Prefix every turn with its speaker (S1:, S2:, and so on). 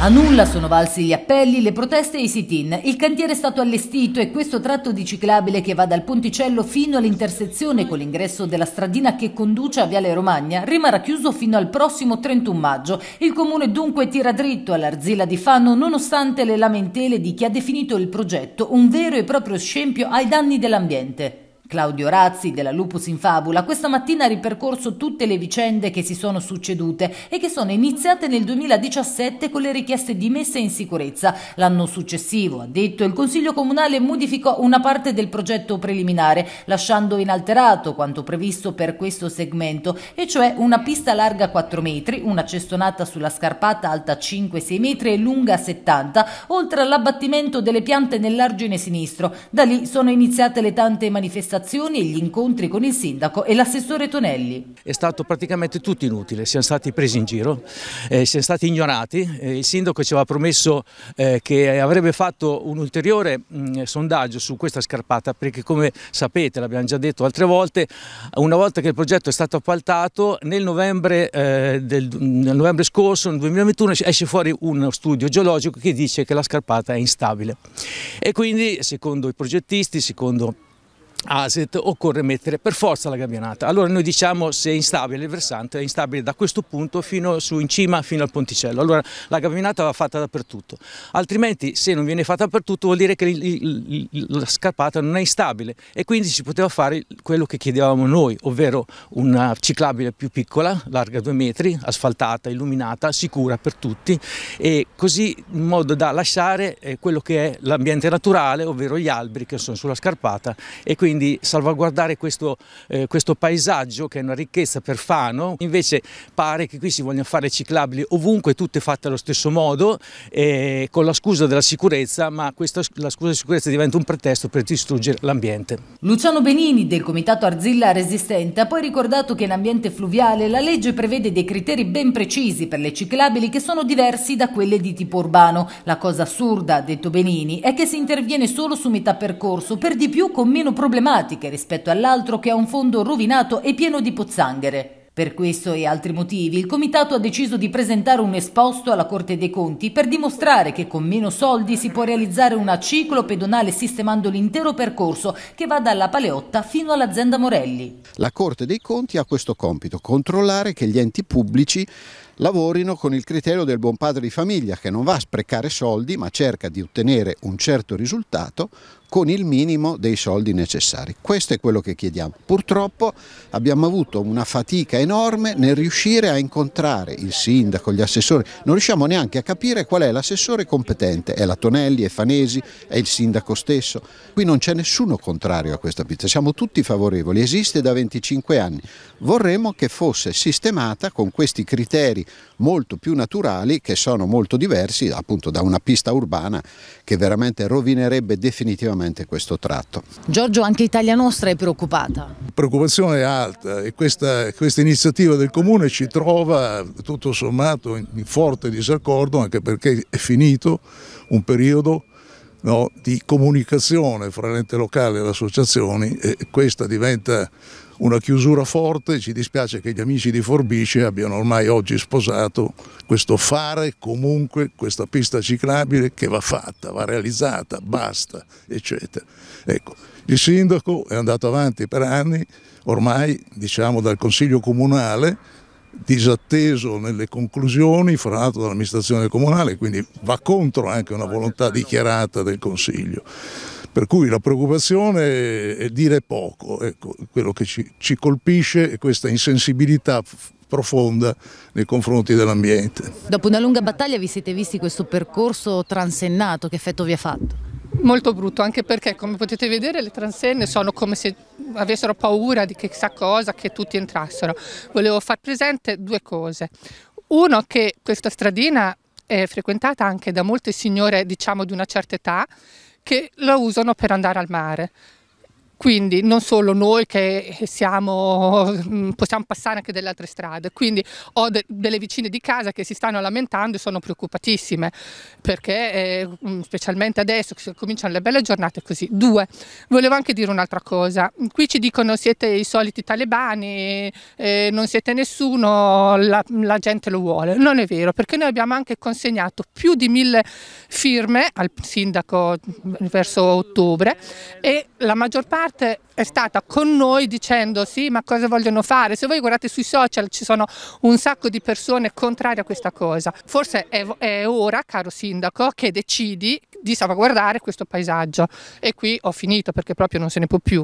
S1: A nulla sono valsi gli appelli, le proteste e i sit-in. Il cantiere è stato allestito e questo tratto di ciclabile che va dal ponticello fino all'intersezione con l'ingresso della stradina che conduce a Viale Romagna rimarrà chiuso fino al prossimo 31 maggio. Il comune dunque tira dritto all'Arzilla di Fano nonostante le lamentele di chi ha definito il progetto un vero e proprio scempio ai danni dell'ambiente. Claudio Razzi della Lupus in Fabula questa mattina ha ripercorso tutte le vicende che si sono succedute e che sono iniziate nel 2017 con le richieste di messa in sicurezza. L'anno successivo, ha detto, il Consiglio Comunale modificò una parte del progetto preliminare, lasciando inalterato quanto previsto per questo segmento, e cioè una pista larga 4 metri, una cestonata sulla scarpata alta 5-6 metri e lunga 70, oltre all'abbattimento delle piante nell'argine sinistro. Da lì sono iniziate le tante manifestazioni conversazioni e gli incontri con il sindaco e l'assessore Tonelli.
S2: È stato praticamente tutto inutile, siamo stati presi in giro, eh, siamo stati ignorati, eh, il sindaco ci aveva promesso eh, che avrebbe fatto un ulteriore mh, mm, sondaggio su questa scarpata perché come sapete, l'abbiamo già detto altre volte, una volta che il progetto è stato appaltato nel novembre, eh, del, nel novembre scorso, nel 2021, esce fuori uno studio geologico che dice che la scarpata è instabile e quindi secondo i progettisti, secondo asset occorre mettere per forza la gabbianata. Allora noi diciamo se è instabile il versante è instabile da questo punto fino su in cima fino al ponticello. Allora la gabbianata va fatta dappertutto. Altrimenti se non viene fatta dappertutto vuol dire che la scarpata non è instabile e quindi si poteva fare quello che chiedevamo noi, ovvero una ciclabile più piccola, larga due metri, asfaltata, illuminata, sicura per tutti e così in modo da lasciare eh, quello che è l'ambiente naturale, ovvero gli alberi che sono sulla scarpata e quindi quindi salvaguardare questo, eh, questo paesaggio che è una ricchezza per Fano. Invece pare che qui si vogliano fare ciclabili ovunque, tutte fatte allo stesso modo, eh, con la scusa della sicurezza, ma questa, la scusa della sicurezza diventa un pretesto per distruggere l'ambiente.
S1: Luciano Benini del Comitato Arzilla Resistente ha poi ricordato che in ambiente fluviale la legge prevede dei criteri ben precisi per le ciclabili che sono diversi da quelle di tipo urbano. La cosa assurda, ha detto Benini, è che si interviene solo su metà percorso, per di più con meno problemi problematiche rispetto all'altro che ha un fondo rovinato e pieno di pozzanghere. Per questo e altri motivi il comitato ha deciso di presentare un esposto alla Corte dei Conti per dimostrare che con meno soldi si può realizzare una ciclo pedonale sistemando l'intero percorso che va dalla Paleotta fino all'azienda Morelli.
S3: La Corte dei Conti ha questo compito, controllare che gli enti pubblici lavorino con il criterio del buon padre di famiglia che non va a sprecare soldi ma cerca di ottenere un certo risultato con il minimo dei soldi necessari. Questo è quello che chiediamo. Purtroppo abbiamo avuto una fatica enorme nel riuscire a incontrare il sindaco, gli assessori, non riusciamo neanche a capire qual è l'assessore competente, è la Tonelli, è Fanesi, è il sindaco stesso. Qui non c'è nessuno contrario a questa pista, siamo tutti favorevoli, esiste da 25 anni. Vorremmo che fosse sistemata con questi criteri molto più naturali che sono molto diversi appunto da una pista urbana che veramente rovinerebbe definitivamente sicuramente questo tratto.
S1: Giorgio, anche Italia Nostra è preoccupata?
S4: Preoccupazione è alta e questa, questa iniziativa del Comune ci trova tutto sommato in, in forte disaccordo anche perché è finito un periodo No, di comunicazione fra l'ente locale e le associazioni e questa diventa una chiusura forte, ci dispiace che gli amici di Forbice abbiano ormai oggi sposato questo fare comunque questa pista ciclabile che va fatta, va realizzata, basta, eccetera. Ecco, il sindaco è andato avanti per anni, ormai diciamo dal Consiglio Comunale, disatteso nelle conclusioni fra l'altro dall'amministrazione comunale, quindi va contro anche una volontà dichiarata del Consiglio. Per cui la preoccupazione è dire poco, ecco, quello che ci, ci colpisce è questa insensibilità profonda nei confronti dell'ambiente.
S1: Dopo una lunga battaglia vi siete visti questo percorso transennato, che effetto vi ha fatto?
S5: Molto brutto, anche perché come potete vedere le transenne sono come se avessero paura di chissà cosa che tutti entrassero. Volevo far presente due cose. Uno, che questa stradina è frequentata anche da molte signore, diciamo, di una certa età, che la usano per andare al mare. Quindi non solo noi che siamo, mm, possiamo passare anche delle altre strade. Quindi ho de delle vicine di casa che si stanno lamentando e sono preoccupatissime perché eh, mm, specialmente adesso che cominciano le belle giornate così. Due, volevo anche dire un'altra cosa. Qui ci dicono siete i soliti talebani, eh, non siete nessuno, la, la gente lo vuole. Non è vero perché noi abbiamo anche consegnato più di mille firme al sindaco mm, verso ottobre e la maggior parte parte è stata con noi dicendo sì ma cosa vogliono fare, se voi guardate sui social ci sono un sacco di persone contrarie a questa cosa, forse è, è ora caro sindaco che decidi di salvaguardare questo paesaggio e qui ho finito perché proprio non se ne può più.